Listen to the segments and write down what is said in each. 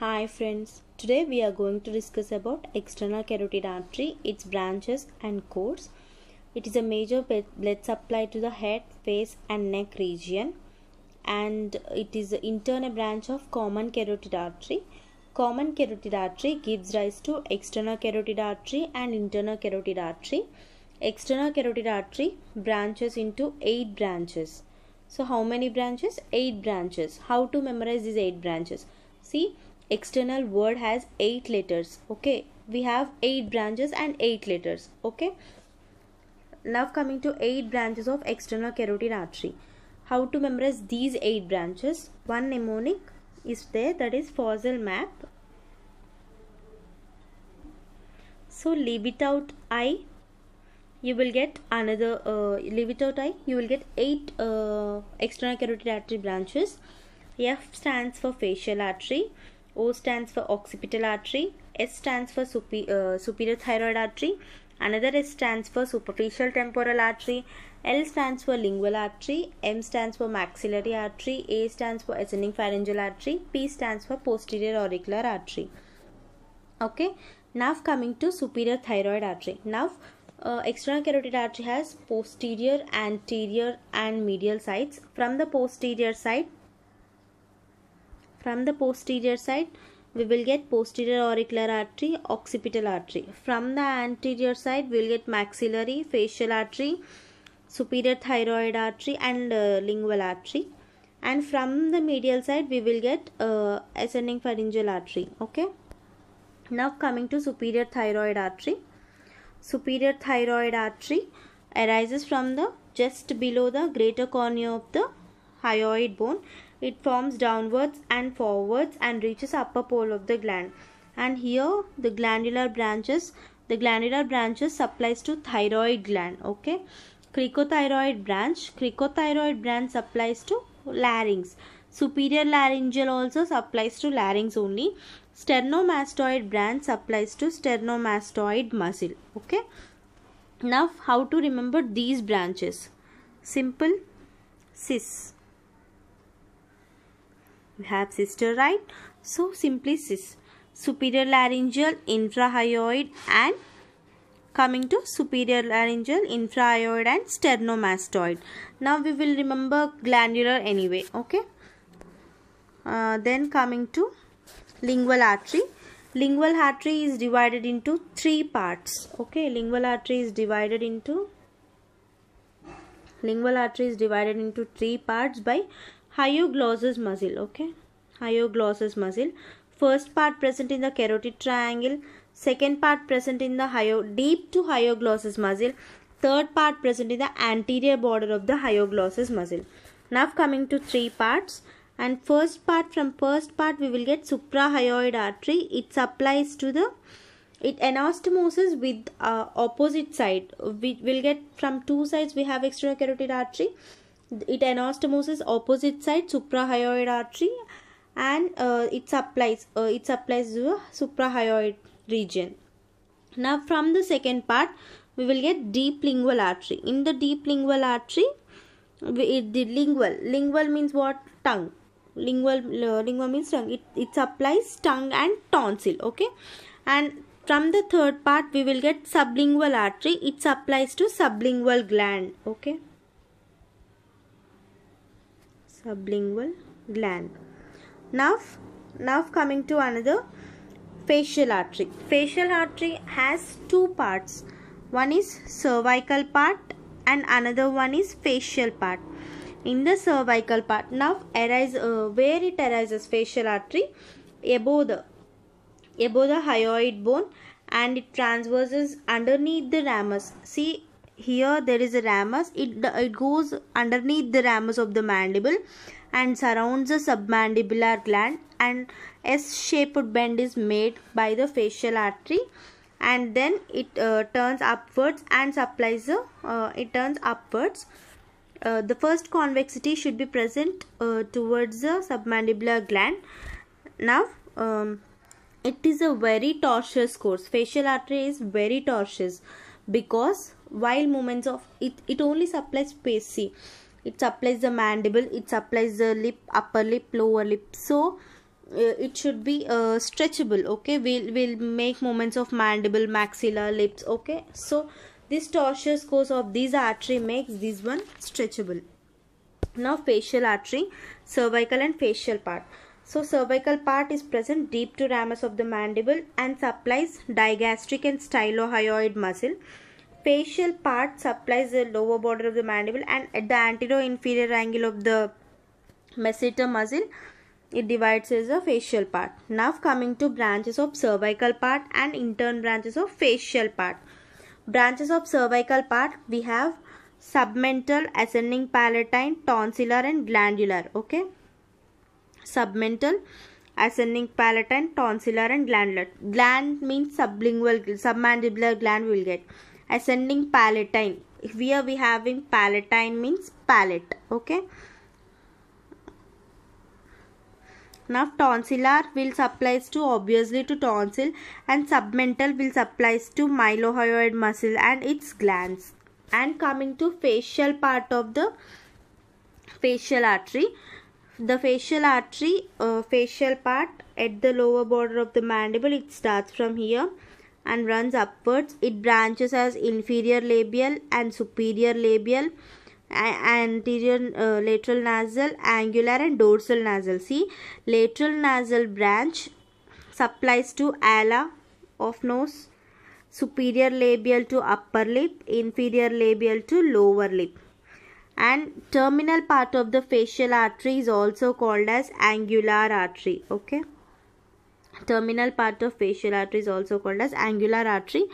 Hi friends, today we are going to discuss about external carotid artery, its branches and course. It is a major blood supply to the head, face and neck region and it is an internal branch of common carotid artery. Common carotid artery gives rise to external carotid artery and internal carotid artery. External carotid artery branches into 8 branches. So how many branches? 8 branches. How to memorize these 8 branches? See external word has 8 letters okay we have 8 branches and 8 letters okay now coming to 8 branches of external carotid artery how to memorize these 8 branches one mnemonic is there that is fossil map so leave it out i you will get another uh, leave it out i you will get 8 uh, external carotid artery branches f stands for facial artery O stands for occipital artery, S stands for super, uh, superior thyroid artery, another S stands for superficial temporal artery, L stands for lingual artery, M stands for maxillary artery, A stands for ascending pharyngeal artery, P stands for posterior auricular artery. Okay, now coming to superior thyroid artery. Now, uh, external carotid artery has posterior, anterior, and medial sides. From the posterior side, from the posterior side, we will get posterior auricular artery, occipital artery. From the anterior side, we will get maxillary, facial artery, superior thyroid artery and uh, lingual artery. And from the medial side, we will get uh, ascending pharyngeal artery. Okay. Now coming to superior thyroid artery. Superior thyroid artery arises from the just below the greater cornea of the hyoid bone it forms downwards and forwards and reaches upper pole of the gland and here the glandular branches the glandular branches supplies to thyroid gland okay cricothyroid branch cricothyroid branch supplies to larynx superior laryngeal also supplies to larynx only sternomastoid branch supplies to sternomastoid muscle okay now how to remember these branches simple cis we have sister right? So simply cis. Superior laryngeal, infrahyoid and coming to superior laryngeal, infrahyoid and sternomastoid. Now we will remember glandular anyway. Okay. Uh, then coming to lingual artery lingual artery is divided into three parts okay lingual artery is divided into lingual artery is divided into three parts by hyoglossus muscle okay hyoglossus muscle first part present in the carotid triangle second part present in the hyo deep to hyoglossus muscle third part present in the anterior border of the hyoglossus muscle now coming to three parts and first part from first part we will get suprahyoid artery it supplies to the it anastomoses with uh, opposite side we will get from two sides we have carotid artery it anastomoses opposite side suprahyoid artery and uh, it supplies uh, it supplies the suprahyoid region now from the second part we will get deep lingual artery in the deep lingual artery it, the lingual lingual means what tongue lingual uh, lingual means tongue it, it supplies tongue and tonsil okay and from the third part we will get sublingual artery it supplies to sublingual gland okay sublingual gland. Now, now coming to another facial artery. Facial artery has two parts. One is cervical part and another one is facial part. In the cervical part, now arise uh, where it arises facial artery above the above the hyoid bone and it transverses underneath the ramus. See here there is a ramus it it goes underneath the ramus of the mandible and surrounds the submandibular gland and S shaped bend is made by the facial artery and then it uh, turns upwards and supplies the uh, it turns upwards uh, the first convexity should be present uh, towards the submandibular gland now um, it is a very tortuous course facial artery is very tortuous because while movements of it it only supplies space see it supplies the mandible it supplies the lip upper lip lower lip so uh, it should be uh, stretchable okay we'll we'll make movements of mandible maxilla lips okay so this tortuous course of these artery makes this one stretchable now facial artery cervical and facial part so cervical part is present deep to ramus of the mandible and supplies digastric and stylohyoid muscle facial part supplies the lower border of the mandible and at the antero-inferior angle of the masseter muscle it divides as a facial part. Now coming to branches of cervical part and turn branches of facial part. Branches of cervical part we have submental, ascending palatine, tonsillar and glandular. Okay. Submental, ascending palatine, tonsillar and glandular. Gland means sublingual, submandibular gland we will get ascending palatine here we having palatine means palate okay now tonsillar will supplies to obviously to tonsil and submental will supplies to mylohyoid muscle and its glands and coming to facial part of the facial artery the facial artery uh, facial part at the lower border of the mandible it starts from here and runs upwards. It branches as inferior labial and superior labial, anterior uh, lateral nasal, angular and dorsal nasal. See, lateral nasal branch supplies to ala of nose, superior labial to upper lip, inferior labial to lower lip. And terminal part of the facial artery is also called as angular artery. Okay terminal part of facial artery is also called as angular artery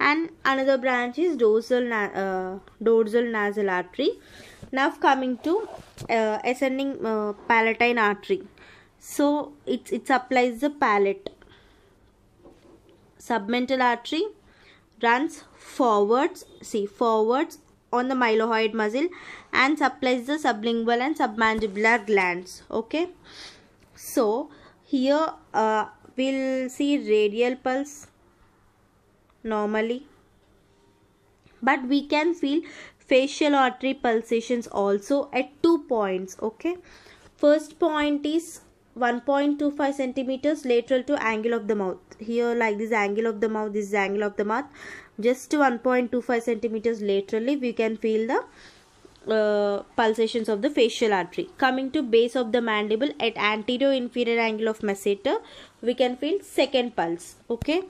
and another branch is dorsal na uh, dorsal nasal artery now coming to uh, ascending uh, palatine artery so it it supplies the palate submental artery runs forwards see forwards on the mylohyoid muscle and supplies the sublingual and submandibular glands okay so here uh, will see radial pulse normally but we can feel facial artery pulsations also at two points okay first point is 1.25 centimeters lateral to angle of the mouth here like this angle of the mouth this is angle of the mouth just 1.25 centimeters laterally we can feel the uh, pulsations of the facial artery. Coming to base of the mandible at anterior inferior angle of masseter, we can feel second pulse. Okay.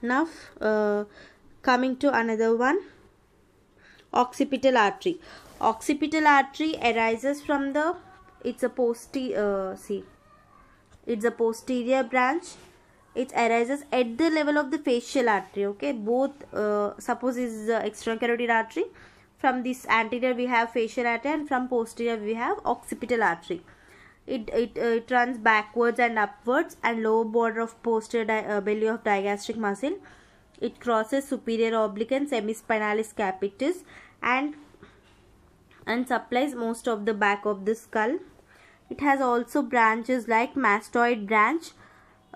Now, uh, coming to another one, occipital artery. Occipital artery arises from the, it's a posterior, uh, see, it's a posterior branch it arises at the level of the facial artery okay both uh, suppose is the carotid artery from this anterior we have facial artery and from posterior we have occipital artery. It, it, uh, it runs backwards and upwards and lower border of posterior uh, belly of digastric muscle. It crosses superior oblique and semispinalis capitis and and supplies most of the back of the skull. It has also branches like mastoid branch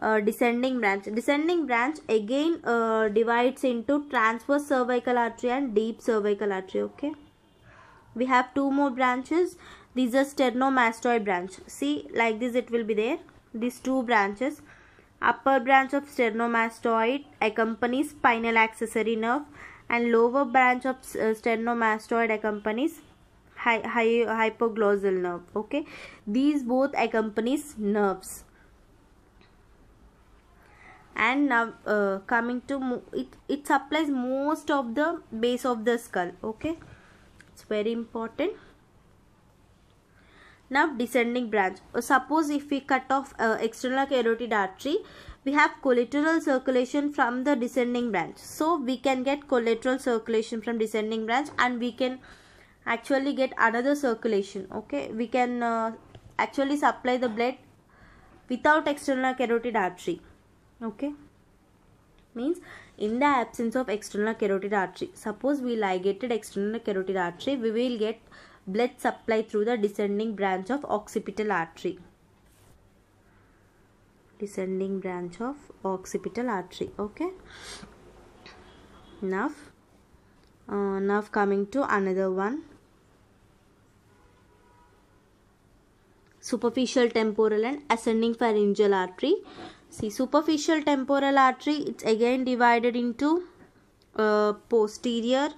uh, descending branch. Descending branch again uh, divides into transverse cervical artery and deep cervical artery. Okay. We have two more branches. These are sternomastoid branch. See like this it will be there. These two branches. Upper branch of sternomastoid accompanies spinal accessory nerve and lower branch of uh, sternomastoid accompanies hy hy hypoglossal nerve. Okay. These both accompanies nerves and now uh, coming to it it supplies most of the base of the skull okay it's very important now descending branch uh, suppose if we cut off uh, external carotid artery we have collateral circulation from the descending branch so we can get collateral circulation from descending branch and we can actually get another circulation okay we can uh, actually supply the blood without external carotid artery okay means in the absence of external carotid artery suppose we ligated external carotid artery we will get blood supply through the descending branch of occipital artery descending branch of occipital artery okay now uh, now coming to another one superficial temporal and ascending pharyngeal artery See superficial temporal artery it's again divided into uh, posterior,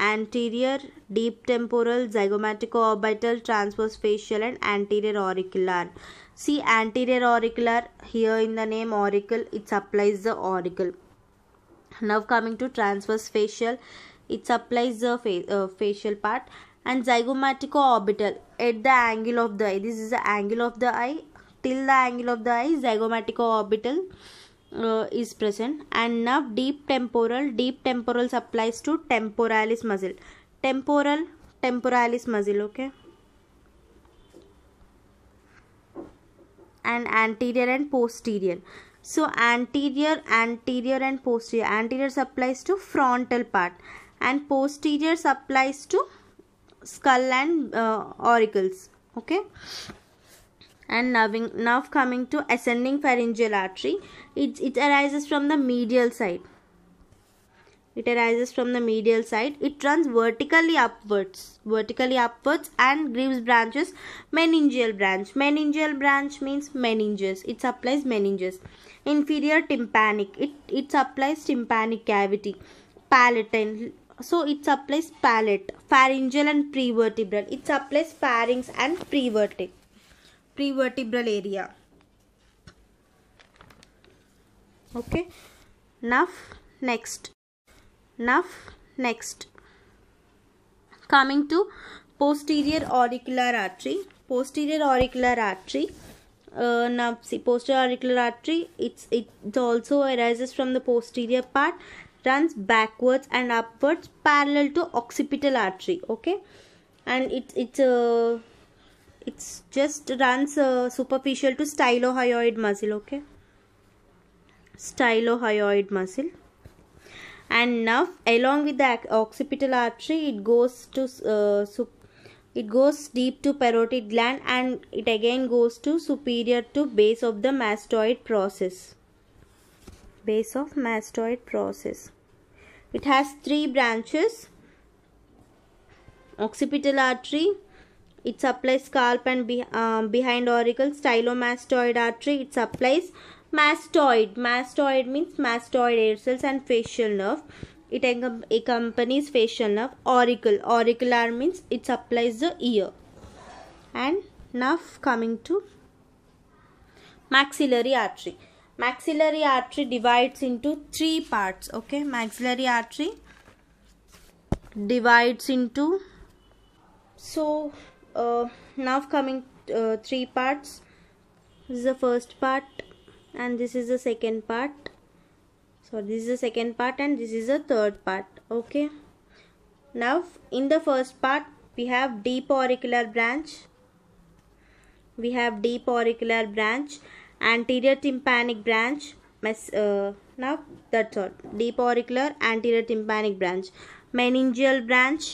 anterior, deep temporal, zygomatico orbital, transverse facial and anterior auricular. See anterior auricular here in the name auricle it supplies the auricle. Now coming to transverse facial it supplies the fa uh, facial part and zygomatico orbital at the angle of the eye this is the angle of the eye till the angle of the eye zygomatic orbital uh, is present and nerve deep temporal deep temporal supplies to temporalis muscle temporal temporalis muscle okay and anterior and posterior so anterior anterior and posterior anterior supplies to frontal part and posterior supplies to skull and uh, auricles okay and now nerve coming to ascending pharyngeal artery. It, it arises from the medial side. It arises from the medial side. It runs vertically upwards, vertically upwards and gives branches meningeal branch. Meningeal branch means meninges. It supplies meninges. Inferior tympanic. It, it supplies tympanic cavity. Palatine so it supplies palate pharyngeal and prevertebral it supplies pharynx and prevertebral prevertebral area okay Nuff next Nuff next coming to posterior auricular artery posterior auricular artery uh, now see posterior auricular artery it's it also arises from the posterior part runs backwards and upwards parallel to occipital artery okay and it, it's a uh, it's just runs uh, superficial to stylohyoid muscle okay stylohyoid muscle and now along with the occipital artery it goes to uh, it goes deep to parotid gland and it again goes to superior to base of the mastoid process base of mastoid process it has three branches occipital artery it supplies scalp and be, um, behind auricle stylomastoid artery it supplies mastoid mastoid means mastoid air cells and facial nerve it accompanies facial nerve auricle auricular means it supplies the ear and now coming to maxillary artery maxillary artery divides into three parts okay maxillary artery divides into so uh, now coming uh, three parts this is the first part and this is the second part so this is the second part and this is the third part okay now in the first part we have deep auricular branch we have deep auricular branch anterior tympanic branch mes uh, now that's all deep auricular anterior tympanic branch meningeal branch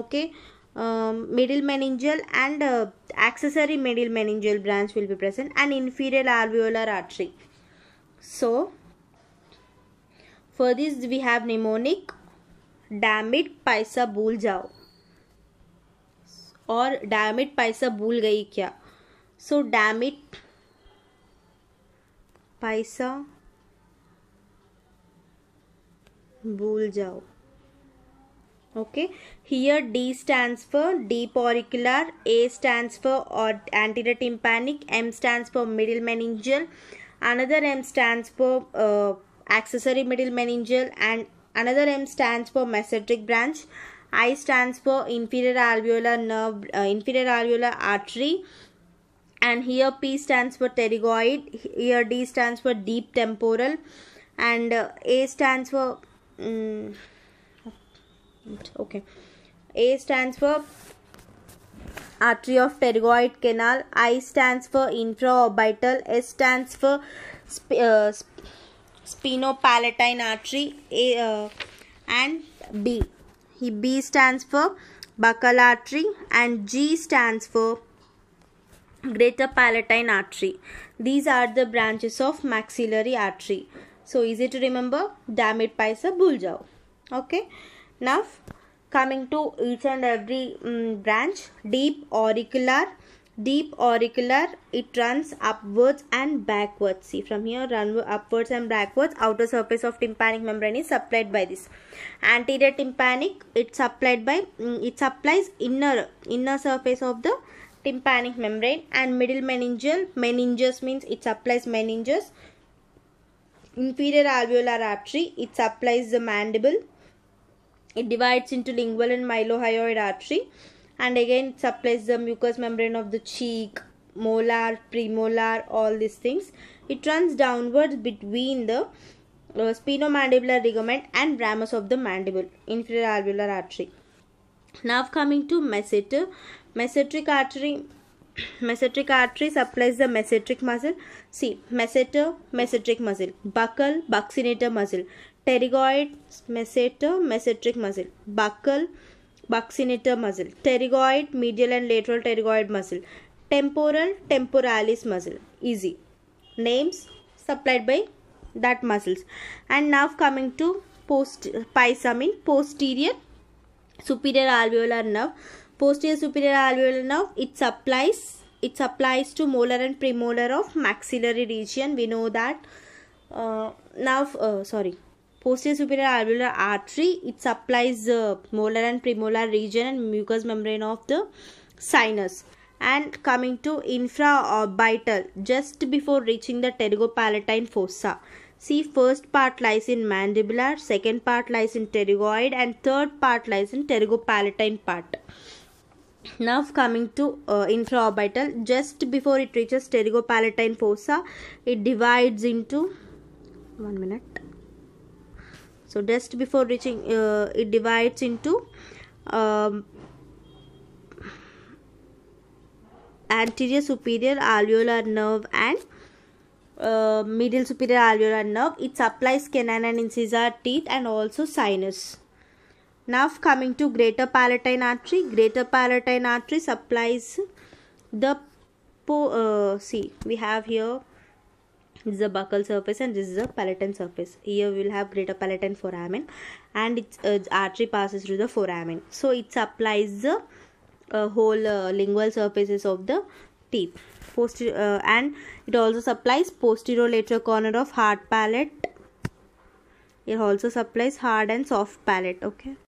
okay middle meningeal and uh, accessory middle meningeal branch will be present and inferior alveolar artery. So, for this we have mnemonic dammit पैसा भूल जाओ और dammit पैसा भूल गई क्या सो dammit पैसा भूल जाओ okay here d stands for deep auricular a stands for anterior tympanic m stands for middle meningeal another m stands for uh, accessory middle meningeal and another m stands for mesenteric branch i stands for inferior alveolar nerve uh, inferior alveolar artery and here p stands for pterygoid here d stands for deep temporal and uh, a stands for um, okay a stands for artery of pterygoid canal i stands for infraorbital s stands for sp uh, sp spinopalatine artery a uh, and b b stands for buccal artery and g stands for greater palatine artery these are the branches of maxillary artery so easy to remember damn it paisa bhul jao okay now, coming to each and every um, branch, deep auricular, deep auricular it runs upwards and backwards see from here run upwards and backwards outer surface of tympanic membrane is supplied by this anterior tympanic it's supplied by mm, it supplies inner inner surface of the tympanic membrane and middle meningeal meninges means it supplies meninges inferior alveolar artery it supplies the mandible it divides into lingual and mylohyoid artery and again it supplies the mucous membrane of the cheek, molar, premolar, all these things. It runs downwards between the uh, spinomandibular ligament and ramus of the mandible, inferior alveolar artery. Now coming to masseter, massetric artery mesenteric artery supplies the mesenteric muscle see masseter mesenteric muscle buccal buccinator muscle pterygoid masseter masseteric muscle buccal buccinator muscle pterygoid medial and lateral pterygoid muscle temporal temporalis muscle easy names supplied by that muscles and now coming to post pysamin posterior superior alveolar nerve posterior superior alveolar nerve it supplies it supplies to molar and premolar of maxillary region we know that uh, now uh, sorry Posterior superior alveolar artery, it supplies the molar and premolar region and mucous membrane of the sinus. And coming to infraorbital, just before reaching the pterygopalatine fossa. See, first part lies in mandibular, second part lies in pterygoid and third part lies in pterygopalatine part. Now coming to uh, infraorbital, just before it reaches pterygopalatine fossa, it divides into, one minute, so just before reaching uh, it divides into um, anterior superior alveolar nerve and uh, medial superior alveolar nerve it supplies canine and incisor teeth and also sinus now coming to greater palatine artery greater palatine artery supplies the po uh, see we have here this is buccal surface and this is a palatine surface here we will have greater palatine foramen and its uh, artery passes through the foramen so it supplies the uh, whole uh, lingual surfaces of the teeth Poster uh, and it also supplies posterior lateral corner of hard palate it also supplies hard and soft palate okay